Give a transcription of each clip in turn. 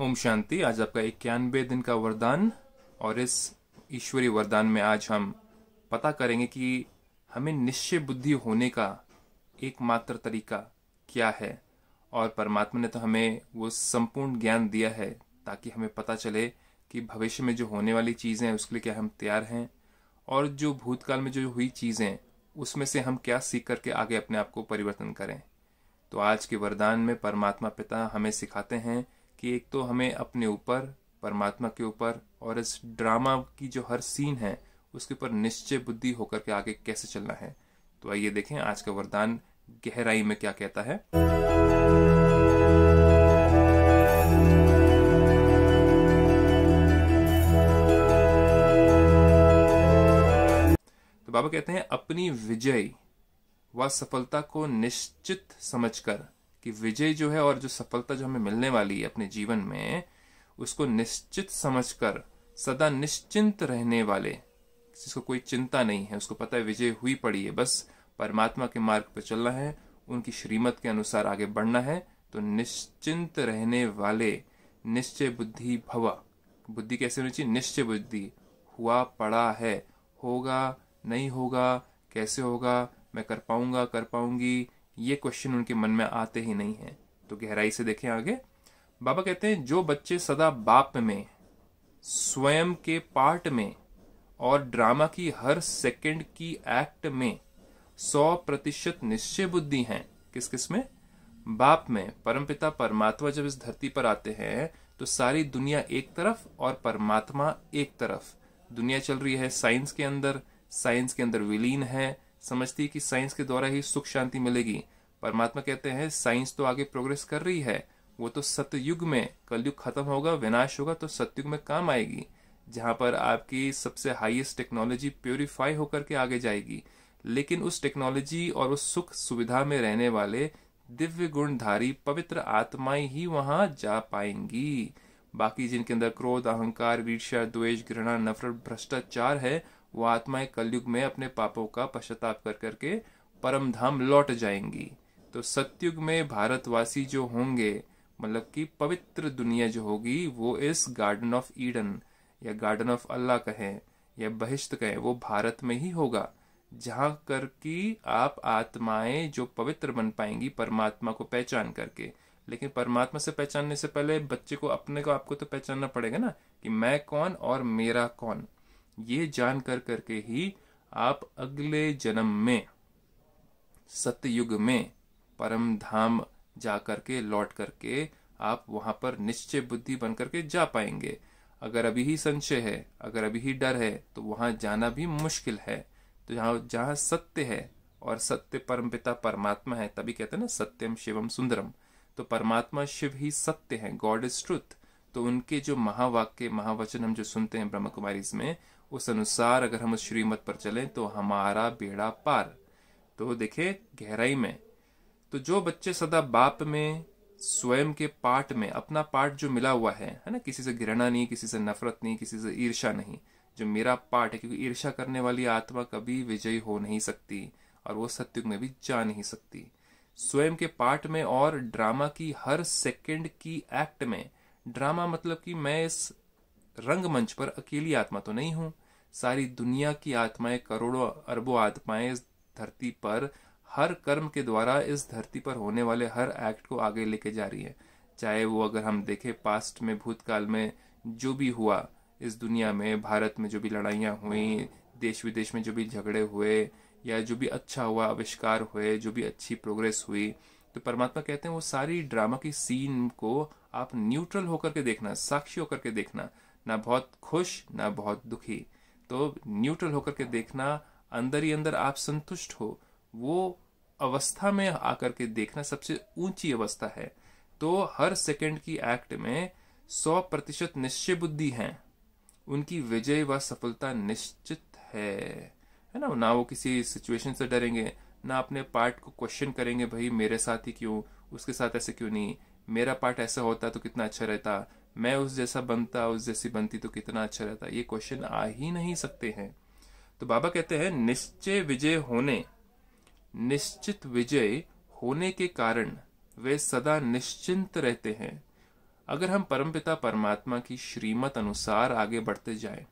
ओम शांति आज आपका इक्यानवे दिन का वरदान और इस ईश्वरीय वरदान में आज हम पता करेंगे कि हमें निश्चय बुद्धि होने का एकमात्र तरीका क्या है और परमात्मा ने तो हमें वो संपूर्ण ज्ञान दिया है ताकि हमें पता चले कि भविष्य में जो होने वाली चीज़ें हैं उसके लिए क्या हम तैयार हैं और जो भूतकाल में जो हुई चीज़ें उसमें से हम क्या सीख करके आगे अपने आप को परिवर्तन करें तो आज के वरदान में परमात्मा पिता हमें सिखाते हैं कि एक तो हमें अपने ऊपर परमात्मा के ऊपर और इस ड्रामा की जो हर सीन है उसके ऊपर निश्चय बुद्धि होकर के आगे कैसे चलना है तो आइए देखें आज का वरदान गहराई में क्या कहता है तो बाबा कहते हैं अपनी विजय व सफलता को निश्चित समझकर कि विजय जो है और जो सफलता जो हमें मिलने वाली है अपने जीवन में उसको निश्चित समझकर सदा निश्चिंत रहने वाले जिसको कोई चिंता नहीं है उसको पता है विजय हुई पड़ी है बस परमात्मा के मार्ग पर चलना है उनकी श्रीमत के अनुसार आगे बढ़ना है तो निश्चिंत रहने वाले निश्चय बुद्धि भवा बुद्धि कैसे होनी चाहिए निश्चय बुद्धि हुआ पड़ा है होगा नहीं होगा कैसे होगा मैं कर पाऊंगा कर पाऊंगी ये क्वेश्चन उनके मन में आते ही नहीं है तो गहराई से देखें आगे बाबा कहते हैं जो बच्चे सदा बाप में स्वयं के पार्ट में और ड्रामा की हर सेकंड की एक्ट में सौ प्रतिशत निश्चय बुद्धि हैं किस किस में बाप में परमपिता परमात्मा जब इस धरती पर आते हैं तो सारी दुनिया एक तरफ और परमात्मा एक तरफ दुनिया चल रही है साइंस के अंदर साइंस के अंदर विलीन है समझती है कि साइंस के द्वारा ही सुख शांति मिलेगी परमात्मा कहते हैं साइंस तो आगे प्रोग्रेस कर रही है वो तो सतयुग में कलयुग खत्म होगा विनाश होगा तो सतयुग में काम आएगी जहाँ पर आपकी सबसे हाईएस्ट टेक्नोलॉजी प्योरीफाई होकर के आगे जाएगी लेकिन उस टेक्नोलॉजी और उस सुख सुविधा में रहने वाले दिव्य गुणधारी पवित्र आत्माएं ही वहां जा पाएंगी बाकी जिनके अंदर क्रोध अहंकार वीरषा द्वेष घृणा नफरत भ्रष्टाचार है वो आत्माएं कलयुग में अपने पापों का पश्चाताप कर करके परम धाम लौट जाएंगी तो सत्युग में भारतवासी जो होंगे मतलब कि पवित्र दुनिया जो होगी वो इस गार्डन ऑफ ईडन या गार्डन ऑफ अल्लाह कहें या बहिश्त कहें वो भारत में ही होगा जहां कर कि आप आत्माएं जो पवित्र बन पाएंगी परमात्मा को पहचान करके लेकिन परमात्मा से पहचानने से पहले बच्चे को अपने को आपको तो पहचानना पड़ेगा ना कि मैं कौन और मेरा कौन ये जान कर करके ही आप अगले जन्म में सतयुग में परम धाम जा करके लौट करके आप वहां पर निश्चय बुद्धि बन करके जा पाएंगे अगर अभी ही संशय है अगर अभी ही डर है तो वहां जाना भी मुश्किल है तो जहां जहां सत्य है और सत्य परम पिता परमात्मा है तभी कहते हैं ना सत्यम शिवम सुंदरम तो परमात्मा शिव ही सत्य है गॉड इज ट्रुथ तो उनके जो महावाक्य महावचन हम जो सुनते हैं ब्रह्म कुमारी में उस अनुसार अगर हम उस श्रीमत पर चलें तो हमारा बेड़ा पार तो देखे गहराई में तो जो बच्चे सदा बाप में स्वयं के पाठ में अपना पाठ जो मिला हुआ है है ना किसी से घृणा नहीं किसी से नफरत नहीं किसी से ईर्षा नहीं जो मेरा पाठ है क्योंकि ईर्षा करने वाली आत्मा कभी विजयी हो नहीं सकती और वो सत्युग में भी जा नहीं सकती स्वयं के पाठ में और ड्रामा की हर सेकंड की एक्ट में ड्रामा मतलब कि मैं इस रंगमंच पर अकेली आत्मा तो नहीं हूं सारी दुनिया की आत्माएं करोड़ों अरबों आत्माएं इस धरती पर हर कर्म के द्वारा इस धरती पर होने वाले हर एक्ट को आगे लेके जा रही है चाहे वो अगर हम देखें पास्ट में भूतकाल में जो भी हुआ इस दुनिया में भारत में जो भी लड़ाइयाँ हुई देश विदेश में जो भी झगड़े हुए या जो भी अच्छा हुआ आविष्कार हुए जो भी अच्छी प्रोग्रेस हुई तो परमात्मा कहते हैं वो सारी ड्रामा की सीन को आप न्यूट्रल होकर के देखना साक्षी होकर के देखना ना बहुत खुश ना बहुत दुखी तो न्यूट्रल होकर के देखना अंदर ही अंदर आप संतुष्ट हो वो अवस्था में आकर के देखना सबसे ऊंची अवस्था है तो हर सेकंड की एक्ट में सौ प्रतिशत निश्चय बुद्धि है उनकी विजय व सफलता निश्चित है है ना ना वो किसी सिचुएशन से डरेंगे ना अपने पार्ट को क्वेश्चन करेंगे भाई मेरे साथ ही क्यों उसके साथ ऐसे क्यों नहीं मेरा पार्ट ऐसा होता तो कितना अच्छा रहता मैं उस जैसा बनता उस जैसी बनती तो कितना अच्छा रहता ये क्वेश्चन आ ही नहीं सकते हैं तो बाबा कहते हैं निश्चय विजय होने निश्चित विजय होने के कारण वे सदा निश्चिंत रहते हैं अगर हम परमपिता परमात्मा की श्रीमत अनुसार आगे बढ़ते जाएं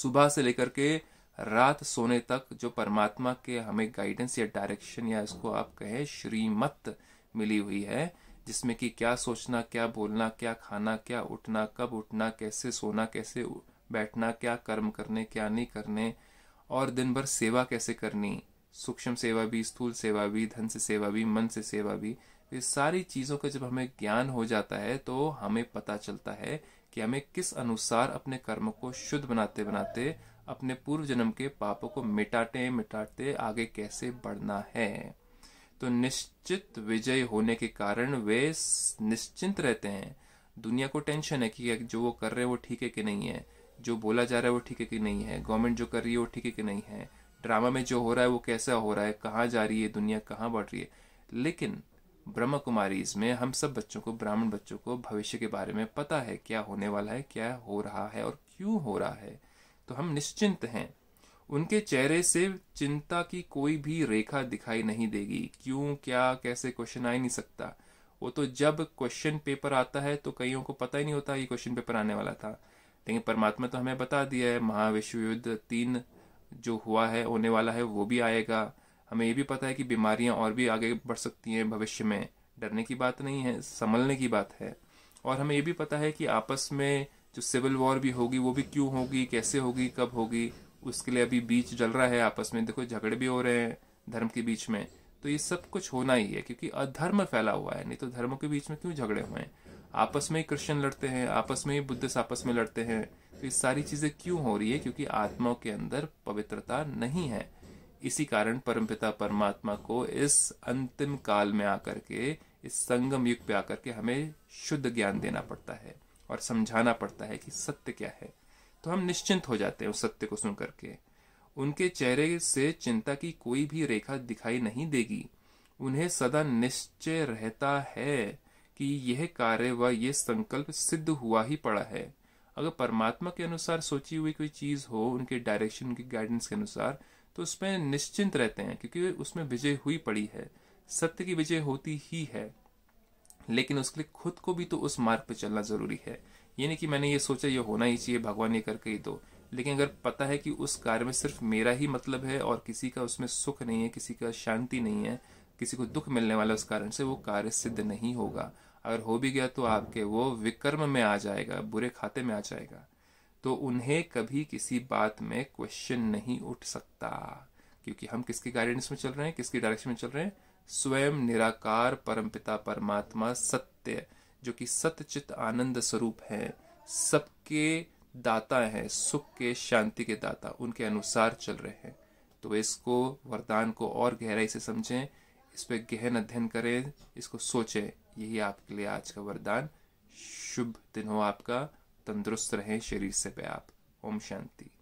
सुबह से लेकर के रात सोने तक जो परमात्मा के हमें गाइडेंस या डायरेक्शन या इसको आप कहें श्रीमत मिली हुई है जिसमें कि क्या सोचना क्या बोलना क्या खाना क्या उठना कब उठना कैसे सोना कैसे बैठना क्या कर्म करने क्या नहीं करने और दिन भर सेवा कैसे करनी सूक्ष्म सेवा भी स्थूल सेवा भी धन से सेवा भी मन से सेवा भी ये सारी चीज़ों का जब हमें ज्ञान हो जाता है तो हमें पता चलता है कि हमें किस अनुसार अपने कर्म को शुद्ध बनाते बनाते अपने पूर्व जन्म के पापों को मिटाते मिटाते आगे कैसे बढ़ना है तो निश्चित विजय होने के कारण वे निश्चिंत रहते हैं दुनिया को टेंशन है कि जो वो कर रहे हैं वो ठीक है कि नहीं है जो बोला जा रहा है वो ठीक है कि नहीं है गवर्नमेंट जो कर रही है वो ठीक है कि नहीं है ड्रामा में जो हो रहा है वो कैसा हो रहा है कहाँ जा रही है दुनिया कहाँ बढ़ रही है लेकिन ब्रह्म कुमारी इसमें हम सब बच्चों को ब्राह्मण बच्चों को भविष्य के बारे में पता है क्या होने वाला है क्या हो रहा है और क्यों हो रहा है तो हम निश्चिंत हैं उनके चेहरे से चिंता की कोई भी रेखा दिखाई नहीं देगी क्यों क्या कैसे क्वेश्चन आ ही नहीं सकता वो तो जब क्वेश्चन पेपर आता है तो कईयों को पता ही नहीं होता ये क्वेश्चन पेपर आने वाला था लेकिन परमात्मा तो हमें बता दिया है महाविश्व युद्ध तीन जो हुआ है होने वाला है वो भी आएगा हमें ये भी पता है कि बीमारियां और भी आगे बढ़ सकती हैं भविष्य में डरने की बात नहीं है संभलने की बात है और हमें ये भी पता है कि आपस में जो सिविल वॉर भी होगी वो भी क्यों होगी कैसे होगी कब होगी उसके लिए अभी बीच जल रहा है आपस में देखो झगड़े भी हो रहे हैं धर्म के बीच में तो ये सब कुछ होना ही है क्योंकि अधर्म फैला हुआ है नहीं तो धर्मों के बीच में क्यों झगड़े हुए हैं आपस में ही क्रिश्चियन लड़ते हैं आपस में ही बुद्धिस्ट आपस में लड़ते हैं तो ये सारी चीजें क्यों हो रही है क्योंकि आत्माओं के अंदर पवित्रता नहीं है इसी कारण परमपिता परमात्मा को इस अंतिम काल में आकर के इस संगम युग पे आकर के हमें शुद्ध ज्ञान देना पड़ता है और समझाना पड़ता है कि सत्य क्या है तो हम निश्चिंत हो जाते हैं उस सत्य को सुन करके उनके चेहरे से चिंता की कोई भी रेखा दिखाई नहीं देगी उन्हें सदा निश्चय रहता है कि यह कार्य व यह संकल्प सिद्ध हुआ ही पड़ा है अगर परमात्मा के अनुसार सोची हुई कोई चीज हो उनके डायरेक्शन उनकी गाइडेंस के अनुसार तो उसमें निश्चिंत रहते हैं क्योंकि उसमें विजय हुई पड़ी है सत्य की विजय होती ही है लेकिन उसके लिए खुद को भी तो उस मार्ग पर चलना जरूरी है ये नहीं कि मैंने ये सोचा ये होना ही चाहिए भगवान ये करके ही दो लेकिन अगर पता है कि उस कार्य में सिर्फ मेरा ही मतलब है और किसी का उसमें सुख नहीं है किसी का शांति नहीं है किसी को दुख मिलने वाला उस कारण से वो कार्य सिद्ध नहीं होगा अगर हो भी गया तो आपके वो विकर्म में आ जाएगा बुरे खाते में आ जाएगा तो उन्हें कभी किसी बात में क्वेश्चन नहीं उठ सकता क्योंकि हम किसकी गाइडेंस में चल रहे हैं किसकी डायरेक्शन में चल रहे हैं स्वयं निराकार परमपिता परमात्मा सत्य जो कि सत्यचित आनंद स्वरूप है सबके दाता हैं सुख के शांति के दाता उनके अनुसार चल रहे हैं तो इसको वरदान को और गहराई से समझें इस पर गहन अध्ययन करें इसको सोचें यही आपके लिए आज का वरदान शुभ दिन हो आपका तंदुरुस्त रहें शरीर से पे आप ओम शांति